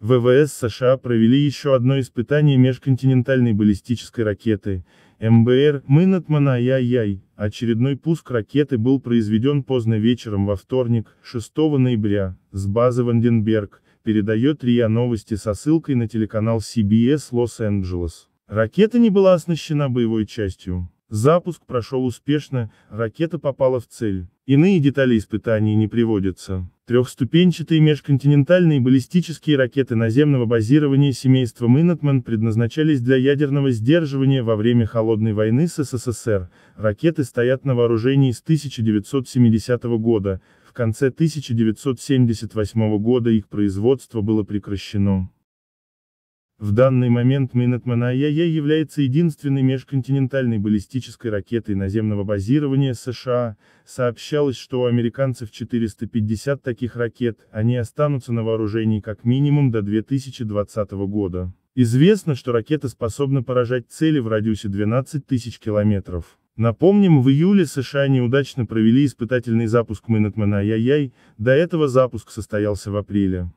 ВВС США провели еще одно испытание межконтинентальной баллистической ракеты, МБР, Мэнетмана Ай-Яй. Очередной пуск ракеты был произведен поздно вечером во вторник, 6 ноября, с базы Ванденберг, передает РИА Новости со ссылкой на телеканал CBS Лос-Анджелес. Ракета не была оснащена боевой частью. Запуск прошел успешно, ракета попала в цель. Иные детали испытаний не приводятся. Трехступенчатые межконтинентальные баллистические ракеты наземного базирования семейства Минотман предназначались для ядерного сдерживания во время Холодной войны с СССР. Ракеты стоят на вооружении с 1970 года, в конце 1978 года их производство было прекращено. В данный момент Минетман АЯЯ является единственной межконтинентальной баллистической ракетой наземного базирования США. Сообщалось, что у американцев 450 таких ракет, они останутся на вооружении как минимум до 2020 года. Известно, что ракета способна поражать цели в радиусе 12 тысяч километров. Напомним, в июле США неудачно провели испытательный запуск Минетмана Ай-Яй, до этого запуск состоялся в апреле.